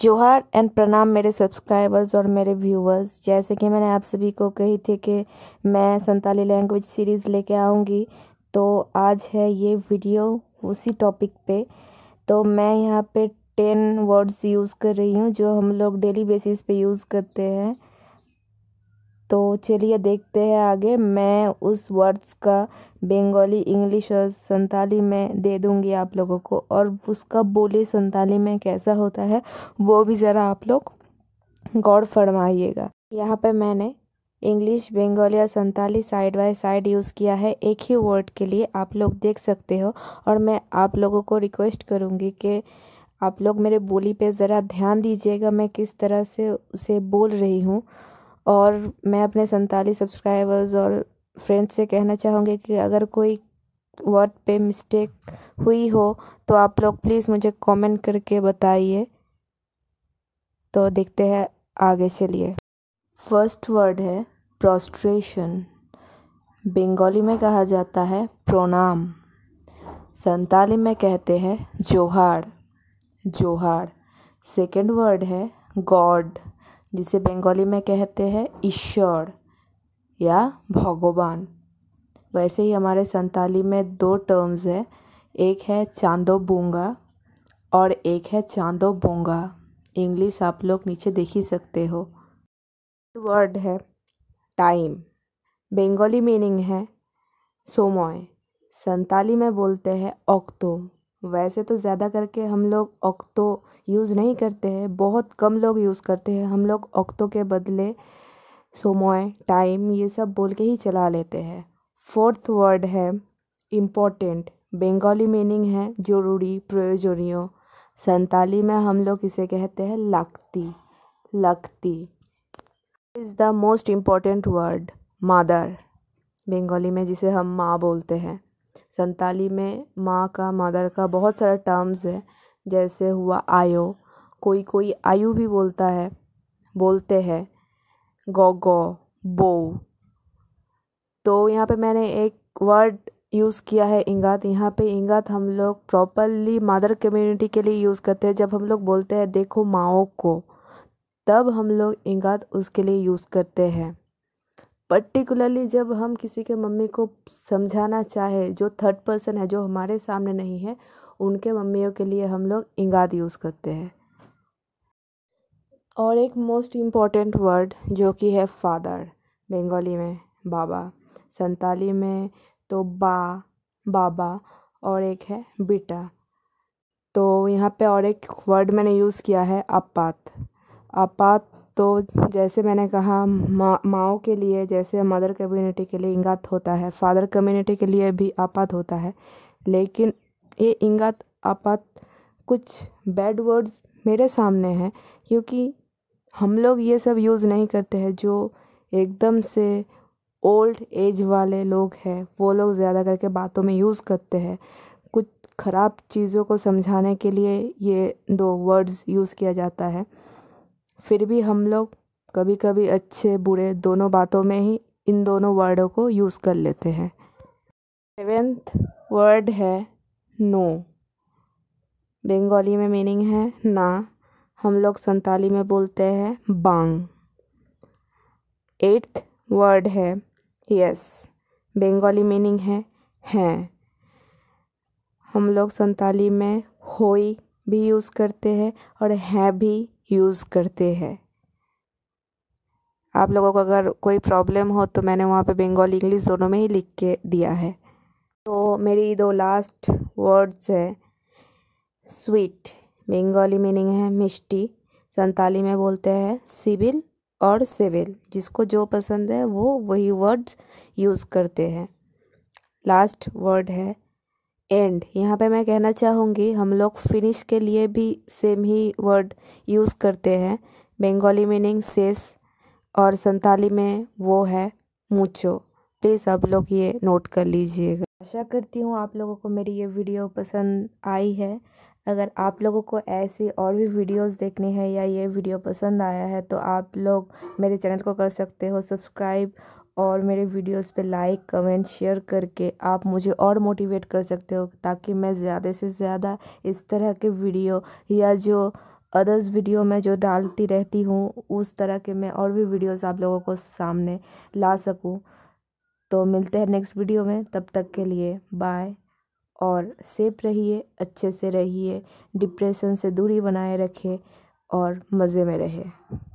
जोहार एंड प्रणाम मेरे सब्सक्राइबर्स और मेरे व्यूवर्स जैसे कि मैंने आप सभी को कही थी कि मैं संताली लैंग्वेज सीरीज़ लेके आऊँगी तो आज है ये वीडियो उसी टॉपिक पे तो मैं यहाँ पे टेन वर्ड्स यूज़ कर रही हूँ जो हम लोग डेली बेसिस पे यूज़ करते हैं तो चलिए देखते हैं आगे मैं उस वर्ड्स का बंगाली इंग्लिश और संताली में दे दूंगी आप लोगों को और उसका बोली संताली में कैसा होता है वो भी ज़रा आप लोग गौर फरमाइएगा यहाँ पे मैंने इंग्लिश बंगाली और Santali side by side use किया है एक ही वर्ड के लिए आप लोग देख सकते हो और मैं आप लोगों को रिक्वेस्ट करूँगी कि आप लोग मेरे बोली पे ज़रा ध्यान दीजिएगा मैं किस तरह से उसे बोल रही हूँ और मैं अपने सैंतालीस सब्सक्राइबर्स और फ्रेंड्स से कहना चाहूँगी कि अगर कोई वर्ड पे मिस्टेक हुई हो तो आप लोग प्लीज़ मुझे कमेंट करके बताइए तो देखते हैं आगे चलिए फर्स्ट वर्ड है प्रोस्ट्रेशन बंगाली में कहा जाता है प्रोनाम संताली में कहते हैं जोहार जोहार सेकंड वर्ड है गॉड जिसे बंगाली में कहते हैं ईश्वर या भगवान वैसे ही हमारे संताली में दो टर्म्स है एक है चांदो बोंगा और एक है चांदो बोंगा इंग्लिश आप लोग नीचे देख ही सकते हो वर्ड है टाइम बंगाली मीनिंग है सोमोय संताली में बोलते हैं ओक्तो वैसे तो ज़्यादा करके हम लोग ओक्तो यूज़ नहीं करते हैं बहुत कम लोग यूज़ करते हैं हम लोग ओक्तो के बदले समय टाइम ये सब बोल के ही चला लेते हैं फोर्थ वर्ड है इम्पोर्टेंट बंगाली मीनिंग है ज़रूरी प्रयोजनीय संताली में हम लोग इसे कहते हैं लगती लगती is the most important word mother Bengali में जिसे हम माँ बोलते हैं संताली में माँ का मदर का बहुत सारा टर्म्स है जैसे हुआ आयो कोई कोई आयु भी बोलता है बोलते हैं गो गो बो तो यहाँ पे मैंने एक वर्ड यूज़ किया है इंगात यहाँ पे इंगात हम लोग प्रॉपरली मदर कम्युनिटी के लिए यूज़ करते हैं जब हम लोग बोलते हैं देखो माओ को तब हम लोग इंगात उसके लिए यूज़ करते हैं पर्टिकुलरली जब हम किसी के मम्मी को समझाना चाहे जो थर्ड पर्सन है जो हमारे सामने नहीं है उनके मम्मियों के लिए हम लोग इंगाद यूज़ करते हैं और एक मोस्ट इम्पॉर्टेंट वर्ड जो कि है फादर बंगाली में बाबा संताली में तो बा बाबा और एक है बेटा तो यहाँ पे और एक वर्ड मैंने यूज़ किया है आपात आपात तो जैसे मैंने कहा माँ माओ के लिए जैसे मदर कम्युनिटी के लिए इंगात होता है फादर कम्युनिटी के लिए भी आपात होता है लेकिन ये इंगात आपात कुछ बैड वर्ड्स मेरे सामने हैं क्योंकि हम लोग ये सब यूज़ नहीं करते हैं जो एकदम से ओल्ड एज वाले लोग हैं वो लोग ज़्यादा करके बातों में यूज़ करते हैं कुछ ख़राब चीज़ों को समझाने के लिए ये दो वर्ड्स यूज़ किया जाता है फिर भी हम लोग कभी कभी अच्छे बुरे दोनों बातों में ही इन दोनों वर्डों को यूज़ कर लेते हैं सेवेंथ वर्ड है नो बंगाली में मीनिंग है ना हम लोग संताली में बोलते हैं बांग एट्थ वर्ड है यस बंगाली मीनिंग है हैं हम लोग संताली में होई भी यूज़ करते हैं और हैं भी यूज़ करते हैं आप लोगों को अगर कोई प्रॉब्लम हो तो मैंने वहाँ पे बंगाली इंग्लिश दोनों में ही लिख के दिया है तो मेरी दो लास्ट वर्ड्स है स्वीट बंगाली मीनिंग है मिष्टी संताली में बोलते हैं सिविल और सिविल जिसको जो पसंद है वो वही वर्ड्स यूज़ करते हैं लास्ट वर्ड है एंड यहाँ पे मैं कहना चाहूँगी हम लोग फिनिश के लिए भी सेम ही वर्ड यूज़ करते हैं बंगाली मीनिंग सेस और संताली में वो है मूचो प्लीज़ आप लोग ये नोट कर लीजिएगा आशा करती हूँ आप लोगों को मेरी ये वीडियो पसंद आई है अगर आप लोगों को ऐसी और भी वीडियोस देखनी है या ये वीडियो पसंद आया है तो आप लोग मेरे चैनल को कर सकते हो सब्सक्राइब और मेरे वीडियोस पे लाइक कमेंट शेयर करके आप मुझे और मोटिवेट कर सकते हो ताकि मैं ज़्यादा से ज़्यादा इस तरह के वीडियो या जो अदर्स वीडियो में जो डालती रहती हूँ उस तरह के मैं और भी वीडियोस आप लोगों को सामने ला सकूँ तो मिलते हैं नेक्स्ट वीडियो में तब तक के लिए बाय और सेफ रहिए अच्छे से रहिए डिप्रेशन से दूरी बनाए रखे और मज़े में रहे